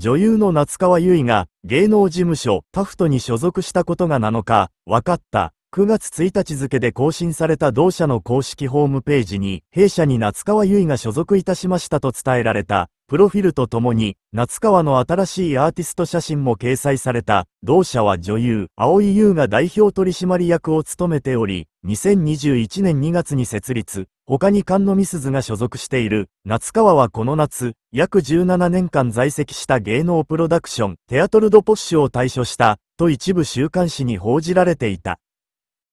女優の夏川優衣が芸能事務所タフトに所属したことが7日、分かった。9月1日付で更新された同社の公式ホームページに、弊社に夏川優衣が所属いたしましたと伝えられた、プロフィルとともに、夏川の新しいアーティスト写真も掲載された、同社は女優、青井優が代表取締役を務めており、2021年2月に設立、他に菅野美鈴が所属している、夏川はこの夏、約17年間在籍した芸能プロダクション、テアトルドポッシュを退所した、と一部週刊誌に報じられていた。